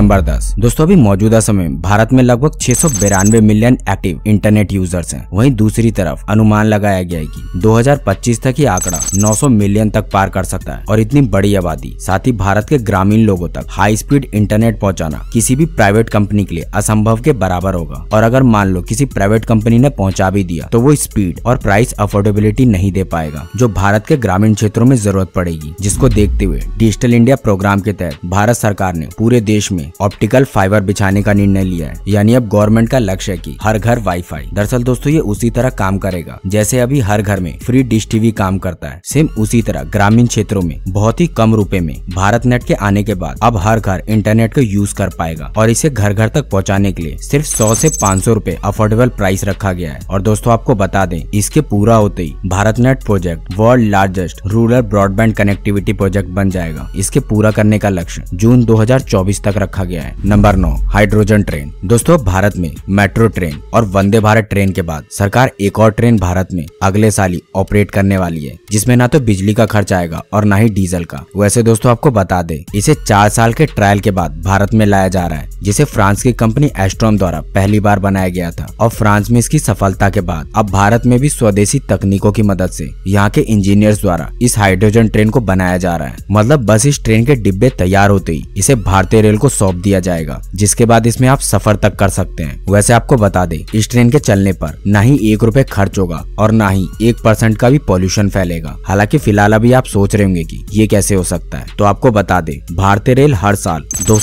number दस दोस्तों अभी मौजूदा समय भारत में लगभग छह मिलियन एक्टिव इंटरनेट यूजर्स हैं वहीं दूसरी तरफ अनुमान लगाया गया है कि 2025 तक ये आंकड़ा 900 मिलियन तक पार कर सकता है और इतनी बड़ी आबादी साथ ही भारत के ग्रामीण लोगों तक हाई स्पीड इंटरनेट पहुंचाना किसी भी प्राइवेट कंपनी के लिए असंभव के बराबर होगा और अगर मान लो किसी प्राइवेट कंपनी ने पहुँचा भी दिया तो वो स्पीड और प्राइस अफोर्डेबिलिटी नहीं दे पाएगा जो भारत के ग्रामीण क्षेत्रों में जरूरत पड़ेगी जिसको देखते हुए डिजिटल इंडिया प्रोग्राम के तहत भारत सरकार ने पूरे देश में ऑप्टिकल फाइबर बिछाने का निर्णय लिया है यानी अब गवर्नमेंट का लक्ष्य है की हर घर वाईफाई दरअसल दोस्तों ये उसी तरह काम करेगा जैसे अभी हर घर में फ्री डिश टीवी काम करता है सेम उसी तरह ग्रामीण क्षेत्रों में बहुत ही कम रूपए में भारत नेट के आने के बाद अब हर घर इंटरनेट को यूज कर पाएगा और इसे घर घर तक पहुँचाने के लिए सिर्फ सौ ऐसी पाँच सौ रूपए अफोर्डेबल प्राइस रखा गया है और दोस्तों आपको बता दें इसके पूरा होते ही Bharat net project world largest rural broadband connectivity project बन जाएगा इसके पूरा करने का लक्ष्य जून 2024 तक रखा रखा गया है नंबर नौ हाइड्रोजन ट्रेन दोस्तों भारत में मेट्रो ट्रेन और वंदे भारत ट्रेन के बाद सरकार एक और ट्रेन भारत में अगले साल ही ऑपरेट करने वाली है जिसमे न तो बिजली का खर्च आएगा और न ही डीजल का वैसे दोस्तों आपको बता दे इसे चार साल के ट्रायल के बाद भारत में लाया जा रहा है जिसे फ्रांस की कंपनी एस्ट्रोम द्वारा पहली बार बनाया गया था और फ्रांस में इसकी सफलता के बाद अब भारत में भी स्वदेशी तकनीकों की मदद से यहाँ के इंजीनियर्स द्वारा इस हाइड्रोजन ट्रेन को बनाया जा रहा है मतलब बस इस ट्रेन के डिब्बे तैयार होते ही इसे भारतीय रेल को सौंप दिया जाएगा जिसके बाद इसमें आप सफर तक कर सकते हैं वैसे आपको बता दे इस ट्रेन के चलने पर न ही एक रुपए खर्च होगा और न ही एक परसेंट का भी पॉल्यूशन फैलेगा हालांकि फिलहाल अभी आप सोच रहे होंगे की ये कैसे हो सकता है तो आपको बता दे भारतीय रेल हर साल दो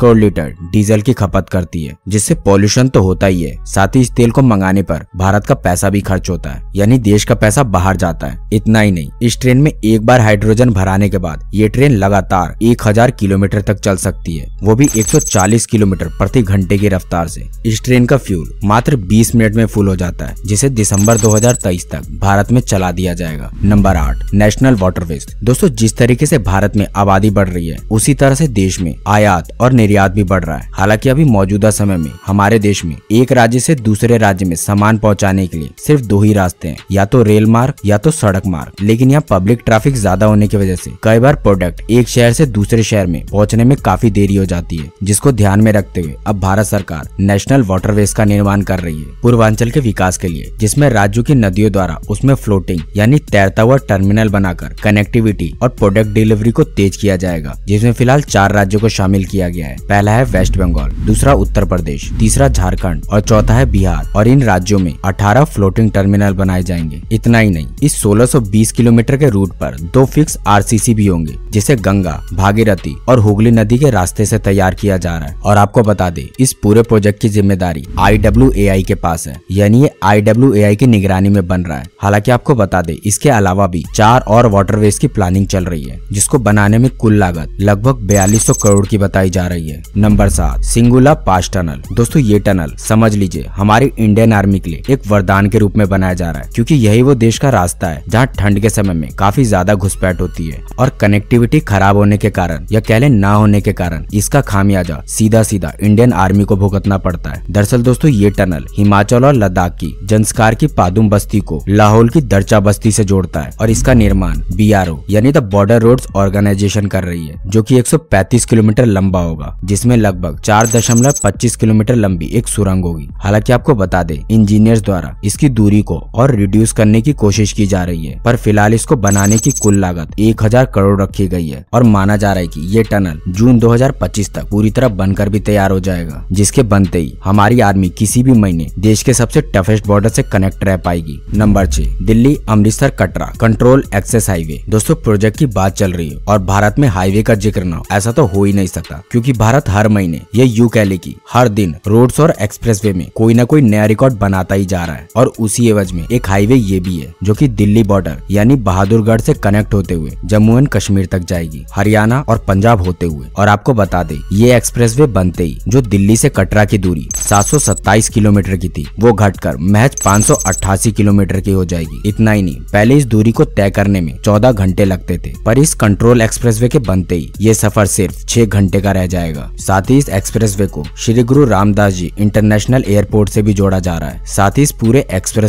करोड़ लीटर डीजल की खपत करती है जिससे पॉल्यूशन तो होता ही है साथ ही इस तेल को मंगाने पर भारत का पैसा भी खर्च होता है यानी देश का पैसा बाहर जाता है इतना ही नहीं इस ट्रेन में एक बार हाइड्रोजन भराने के बाद ये ट्रेन लगातार 1000 किलोमीटर तक चल सकती है वो भी 140 किलोमीटर प्रति घंटे की रफ्तार से इस ट्रेन का फ्यूल मात्र 20 मिनट में फुल हो जाता है जिसे दिसंबर 2023 तक भारत में चला दिया जाएगा नंबर आठ नेशनल वाटर वेस्ट दोस्तों जिस तरीके से भारत में आबादी बढ़ रही है उसी तरह से देश में आयात और निर्यात भी बढ़ रहा है हालांकि अभी मौजूदा समय में हमारे देश में एक राज्य से दूसरे राज्य में सामान पहुँचाने के लिए सिर्फ दो ही रास्ते हैं या तो रेल मार्ग या तो सड़क मार्ग लेकिन यहाँ पब्लिक ट्रैफिक ज्यादा होने की वजह से कई बार प्रोडक्ट एक शहर से दूसरे शहर में पहुँचने में काफी देरी हो जाती जाती है जिसको ध्यान में रखते हुए अब भारत सरकार नेशनल वाटरवेज का निर्माण कर रही है पूर्वांचल के विकास के लिए जिसमे राज्यों की नदियों द्वारा उसमें फ्लोटिंग यानी तैरता हुआ टर्मिनल बनाकर कनेक्टिविटी और प्रोडक्ट डिलीवरी को तेज किया जाएगा जिसमें फिलहाल चार राज्यों को शामिल किया गया है पहला है वेस्ट बंगाल दूसरा उत्तर प्रदेश तीसरा झारखंड और चौथा है बिहार और इन राज्यों में अठारह फ्लोटिंग टर्मिनल बनाए जाएंगे इतना ही नहीं इस सोलह किलोमीटर के रूट आरोप दो फिक्स आर भी होंगे जिसे गंगा भागीरथी और हुगली नदी के रास्ते ऐसी से तैयार किया जा रहा है और आपको बता दे इस पूरे प्रोजेक्ट की जिम्मेदारी आई के पास है यानी ये आई की निगरानी में बन रहा है हालांकि आपको बता दे इसके अलावा भी चार और वेज की प्लानिंग चल रही है जिसको बनाने में कुल लागत लगभग बयालीस करोड़ की बताई जा रही है नंबर सात सिंगुला पास टनल दोस्तों ये टनल समझ लीजिए हमारी इंडियन आर्मी के लिए एक वरदान के रूप में बनाया जा रहा है क्योंकि यही वो देश का रास्ता है जहाँ ठंड के समय में काफी ज्यादा घुसपैठ होती है और कनेक्टिविटी खराब होने के कारण या कहले ना होने के कारण इस इसका खामियाजा सीधा सीधा इंडियन आर्मी को भुगतना पड़ता है दरअसल दोस्तों ये टनल हिमाचल और लद्दाख की जनस्कार की पादुम बस्ती को लाहौल की दर्चा बस्ती से जोड़ता है और इसका निर्माण बी यानी द बॉर्डर रोड ऑर्गेनाइजेशन कर रही है जो की 135 किलोमीटर लंबा होगा जिसमे लगभग पच्चीस किलोमीटर लंबी एक सुरंग होगी हालांकि आपको बता दे इंजीनियर द्वारा इसकी दूरी को और रिड्यूस करने की कोशिश की जा रही है पर फिलहाल इसको बनाने की कुल लागत एक हजार करोड़ रखी गई है और माना जा रहा है की ये टनल जून 2025 तक पूरी तरह बनकर भी तैयार हो जाएगा जिसके बनते ही हमारी आर्मी किसी भी महीने देश के सबसे टफेस्ट बॉर्डर से कनेक्ट रह पाएगी नंबर छह Delhi Amritsar Katra control access highway दोस्तों प्रोजेक्ट की बात चल रही है और भारत में हाईवे का जिक्र न ऐसा तो हो ही नहीं सकता क्यूँकी भारत हर महीने ये यू कह ले की हर दिन रोड्स और एक्सप्रेस में कोई न कोई नया रिकॉर्ड बनाता ही जा रहा है और उसी एवज में एक हाईवे ये भी है जो की दिल्ली बॉर्डर यानी बहादुरगढ़ से कनेक्ट होते हुए जम्मू एंड कश्मीर तक जाएगी हरियाणा और पंजाब होते हुए और आपको बता दे ये एक्सप्रेस वे बनते ही जो दिल्ली से कटरा की दूरी 727 किलोमीटर की थी वो घटकर महज 588 किलोमीटर की हो जाएगी इतना ही नहीं पहले इस दूरी को तय करने में 14 घंटे लगते थे पर इस कंट्रोल एक्सप्रेस के बनते ही ये सफर सिर्फ छह घंटे का रह जाएगा साथ ही इस एक्सप्रेस को श्री गुरु रामदास जी इंटरनेशनल एयरपोर्ट से भी जोड़ा जा रहा है साथ ही इस पूरे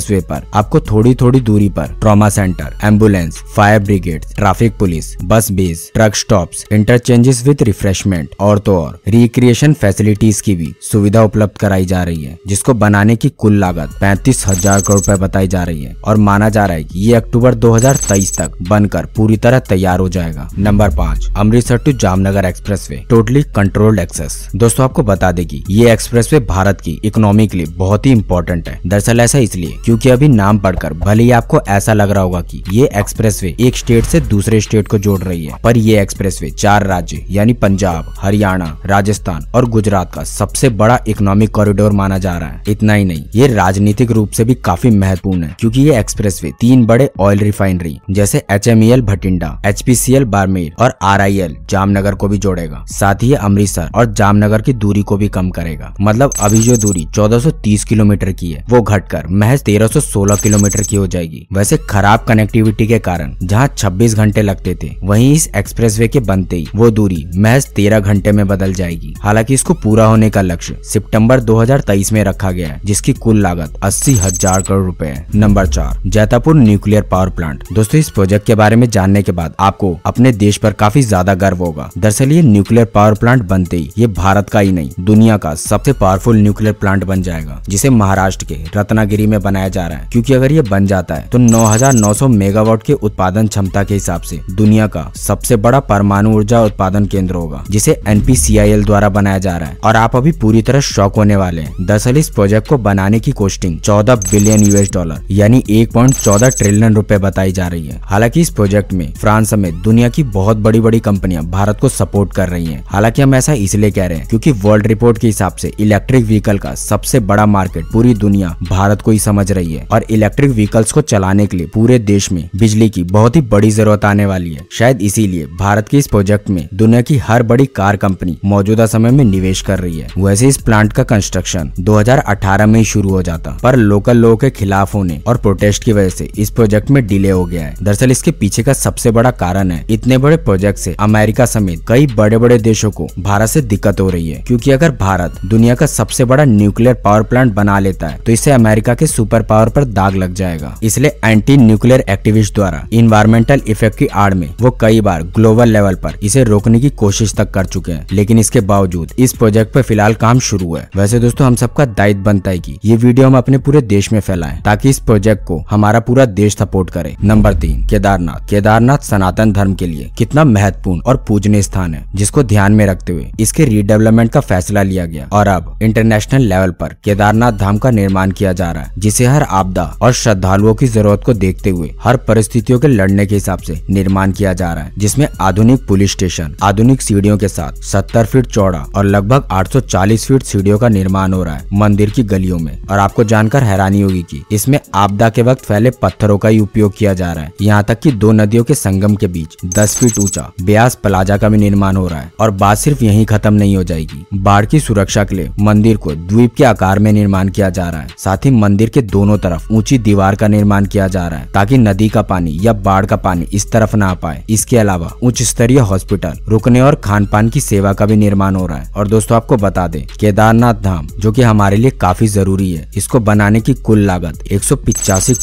वे पर आपको थोड़ी थोड़ी दूरी पर trauma centre ambulance fire brigade traffic police bus base truck stop interchanges with refreshment और तो और रिक्रिएशन फैसिलिटीज की भी सुविधा उपलब्ध कराई जा रही है जिसको बनाने की कुल लागत पैंतीस हजार करोड़ रूपए बताई जा रही है और माना जा रहा है की ये अक्टूबर 2023 तक बनकर पूरी तरह तैयार हो जाएगा नंबर पाँच Amritsar to Jamnagar expressway totally controlled access दोस्तों आपको बता देगी ये एक्सप्रेस वे भारत की इकोनॉमी के लिए बहुत ही इम्पोर्टेंट है दरअसल ऐसा इसलिए क्योंकि अभी नाम पढ़कर भले ही आपको ऐसा लग रहा होगा कि ये एक्सप्रेस वे एक स्टेट से दूसरे स्टेट को जोड़ रही है पर ये एक्सप्रेस वे चार राज्य यानी पंजाब हरियाणा हरियाणा राजस्थान और गुजरात का सबसे बड़ा इकोनॉमिक कॉरिडोर माना जा रहा है इतना ही नहीं ये राजनीतिक रूप से भी काफी महत्वपूर्ण है क्योंकि ये एक्सप्रेस तीन बड़े ऑयल रिफाइनरी जैसे H M E L Bathinda H P C L Barmer और आर आई एल जामनगर को भी जोड़ेगा साथ ही अमृतसर और जामनगर की दूरी को भी कम करेगा मतलब अभी जो दूरी चौदह सौ तीस किलोमीटर की है वो घटकर महज तेरह सौ सोलह किलोमीटर की हो जाएगी वैसे खराब कनेक्टिविटी के कारण जहाँ छब्बीस घंटे लगते थे वही इस एक्सप्रेस वे के बनते ही वो दूरी महज तेरह घंटे घंटे में बदल जाएगी हालांकि इसको पूरा होने का लक्ष्य सितंबर 2023 में रखा गया है जिसकी कुल लागत अस्सी हजार करोड़ रूपए है नंबर चार जैतापुर न्यूक्लियर पावर प्लांट दोस्तों इस प्रोजेक्ट के बारे में जानने के बाद आपको अपने देश आरोप काफी ज्यादा गर्व होगा दरअसल ये न्यूक्लियर पावर प्लांट बनते ही ये भारत का ही नहीं दुनिया का सबसे पावरफुल न्यूक्लियर प्लांट बन जाएगा जिसे महाराष्ट्र के रत्नागिरी में बनाया जा रहा है क्यूँकी अगर ये बन जाता है तो 9,900 मेगावाट के उत्पादन क्षमता के हिसाब से दुनिया का सबसे बड़ा परमाणु ऊर्जा उत्पादन केंद्र होगा जिसे एन द्वारा बनाया जा रहा है और आप अभी पूरी तरह शौक होने वाले हैं दरअसल इस प्रोजेक्ट को बनाने की कोस्टिंग 14 बिलियन यूएस डॉलर यानी 1.14 ट्रिलियन रुपए बताई जा रही है हालांकि इस प्रोजेक्ट में फ्रांस समेत दुनिया की बहुत बड़ी बड़ी कंपनियां भारत को सपोर्ट कर रही है हालांकि हम ऐसा इसलिए कह रहे हैं क्यूँकी वर्ल्ड रिपोर्ट के हिसाब से इलेक्ट्रिक व्हीकल का सबसे बड़ा मार्केट पूरी दुनिया भारत को ही समझ रही है और इलेक्ट्रिक व्हीकल्स को चलाने के लिए पूरे देश में बिजली की बहुत ही बड़ी जरूरत आने वाली है शायद इसीलिए भारत के इस प्रोजेक्ट में दुनिया की हर बड़ी कार कंपनी मौजूदा समय में निवेश कर रही है वैसे इस प्लांट का कंस्ट्रक्शन 2018 में ही शुरू हो जाता पर लोकल लोगों के खिलाफ होने और प्रोटेस्ट की वजह से इस प्रोजेक्ट में डिले हो गया है दरअसल इसके पीछे का सबसे बड़ा कारण है इतने बड़े प्रोजेक्ट से अमेरिका समेत कई बड़े बड़े देशों को भारत से दिक्कत हो रही है क्योंकि अगर भारत दुनिया का सबसे बड़ा न्यूक्लियर पावर प्लांट बना लेता है तो इससे अमेरिका के सुपर पावर पर दाग लग जाएगा इसलिए एंटी न्यूक्लियर एक्टिविस्ट द्वारा इन्वायरमेंटल इफेक्ट की आड़ में वो कई बार ग्लोबल लेवल पर इसे रोकने की कोशिश तक कर चुके चुके हैं लेकिन इसके बावजूद इस प्रोजेक्ट पर फिलहाल काम शुरू है वैसे दोस्तों हम सबका दायित्व बनता है की ये वीडियो हम अपने पूरे देश में फैलाएं ताकि इस प्रोजेक्ट को हमारा पूरा देश सपोर्ट करे नंबर तीन केदारनाथ केदारनाथ सनातन धर्म के लिए कितना महत्वपूर्ण और पूजनीय स्थान है जिसको ध्यान में रखते हुए इसके रीडेवलपमेंट का फैसला लिया गया और अब इंटरनेशनल लेवल पर केदारनाथ धाम का निर्माण किया जा रहा है जिसे हर आपदा और श्रद्धालुओं की जरूरत को देखते हुए हर परिस्थितियों के लड़ने के हिसाब से निर्माण किया जा रहा है जिसमें आधुनिक पुलिस स्टेशन आधुनिक सीढ़ियों के साथ सत्तर फीट चौड़ा और लगभग चालीस फीट सीढ़ियों का निर्माण हो रहा है मंदिर की गलियों में और आपको जानकर हैरानी होगी की इसमें आपदा के वक्त फैले पत्थरों का ही उपयोग किया जा रहा है यहाँ तक की दो नदियों के संगम के बीच दस फीट ऊंचा ब्यास प्लाजा का भी निर्माण हो रहा है और बात सिर्फ यही खत्म नहीं हो जाएगी बाढ़ की सुरक्षा के लिए मंदिर को द्वीप के आकार में निर्माण किया जा रहा है साथ ही मंदिर के दोनों तरफ ऊंची दीवार का निर्माण किया जा रहा है ताकि नदी का पानी या बाढ़ का पानी इस तरफ न आ पाए इसके अलावा उच्च स्तरीय हॉस्पिटल रुकने और खान पान की सेवा का भी निर्माण हो रहा है और दोस्तों आपको बता दें केदारनाथ धाम जो की हमारे लिए काफी जरूरी है इसको बनाने की कुल लागत एक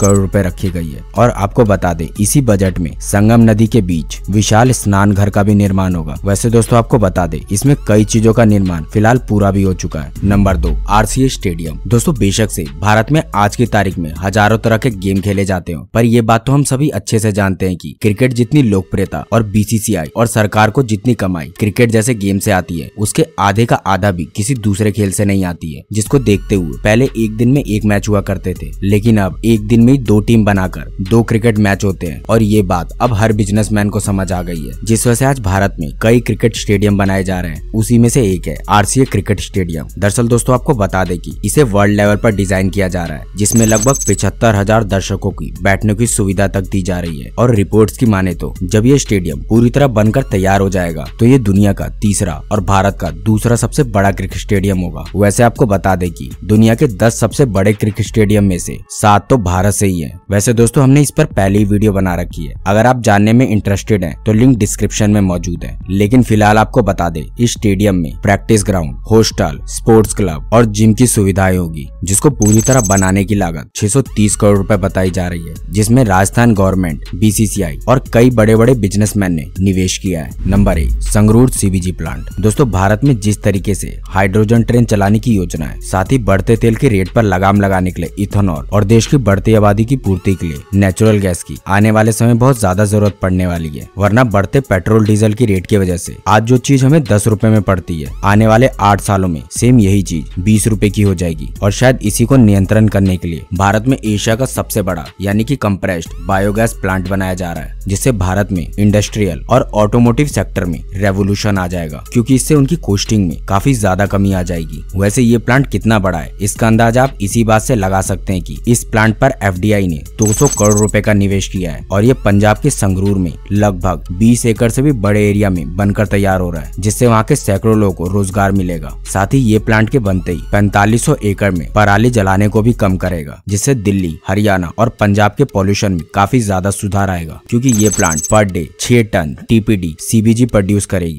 करोड़ रूपए रखी गई है और आपको बता दें इसी बजट में संगम नदी के बीच विशाल स्नान घर का भी निर्माण होगा वैसे दोस्तों आपको बता दे इसमें कई चीजों का निर्माण फिलहाल पूरा भी हो चुका है नंबर दो आर स्टेडियम दोस्तों बेशक से भारत में आज की तारीख में हजारों तरह के गेम खेले जाते हो पर ये बात तो हम सभी अच्छे से जानते हैं कि क्रिकेट जितनी लोकप्रियता और बीसीसीआई और सरकार को जितनी कमाई क्रिकेट जैसे गेम से आती है उसके आधे का आधा भी किसी दूसरे खेल से नहीं आती है जिसको देखते हुए पहले एक दिन में एक मैच हुआ करते थे लेकिन अब एक दिन में दो टीम बनाकर दो क्रिकेट मैच होते हैं और ये बात अब हर बिजनेस को समझ आ गई है जिस वजह से आज भारत में कई क्रिकेट स्टेडियम बनाए जा रहे हैं उसी में से एक है आर क्रिकेट स्टेडियम दरअसल दोस्तों आपको बता दे की इसे वर्ल्ड लेवल आरोप डिजाइन किया जा रहा है जिसमे लगभग पिछहत्तर हजार दर्शकों की बैठने की सुविधा तक दी जा रही है और रिपोर्ट की माने तो जब ये स्टेडियम पूरी तरह बनकर तैयार हो जाएगा तो ये दुनिया का तीसरा और भारत का दूसरा सबसे बड़ा क्रिकेट स्टेडियम होगा वैसे आपको बता दे कि दुनिया के दस सबसे बड़े क्रिकेट स्टेडियम में से सात तो भारत से ही है वैसे दोस्तों हमने इस पर पहली वीडियो बना रखी है अगर आप जानने में इंटरेस्टेड है तो लिंक डिस्क्रिप्शन में मौजूद है लेकिन फिलहाल आपको बता दे इस स्टेडियम में practice ground hostel sports club और जिम की सुविधाएं होगी जिसको पूरी तरह बनाने की लागत 630 करोड़ रूपए बताई जा रही है जिसमें राजस्थान गवर्नमेंट बीसीसीआई और कई बड़े बड़े बिजनेसमैन ने निवेश किया है नंबर एक संगरूर सीबीजी प्लांट दोस्तों भारत में जिस तरीके से हाइड्रोजन ट्रेन चलाने की योजना है साथ ही बढ़ते तेल के रेट पर लगाम लगाने के लिए इथेनॉल और देश की बढ़ती आबादी की पूर्ति के लिए नेचुरल गैस की आने वाले समय बहुत ज्यादा जरूरत पड़ने वाली है वरना बढ़ते पेट्रोल डीजल की रेट की वजह से आज जो चीज हमें दस रूपए में पड़ती है आने वाले आठ सालों में सेम यही चीज बीस रूपए की हो जाएगी और शायद इसी को नियंत्रण करने के लिए भारत में एशिया का सबसे बड़ा यानी की कंप्रेस्ड बायोगैस प्लांट बनाया जा रहा है जिससे भारत में इंडस्ट्रियल और ऑटोमोटिव सेक्टर में रेवोल्यूशन आ जाएगा जाएगा क्योंकि इससे उनकी कोस्टिंग में काफी ज्यादा कमी आ जाएगी वैसे ये प्लांट कितना बड़ा है इसका अंदाज आप इसी बात से लगा सकते हैं कि इस प्लांट पर एफ ने 200 करोड़ रुपए का निवेश किया है और ये पंजाब के संगरूर में लगभग 20 एकड़ से भी बड़े एरिया में बनकर तैयार हो रहा है जिससे वहाँ के सैकड़ों लोगों को रोजगार मिलेगा साथ ही ये प्लांट के बनते ही पैंतालीस एकड़ में पराली जलाने को भी कम करेगा जिससे दिल्ली हरियाणा और पंजाब के पॉल्यूशन में काफी ज्यादा सुधार आएगा क्योंकि ये प्लांट पर डे छह टन टीपीडी सीबीजी प्रोड्यूस करेगी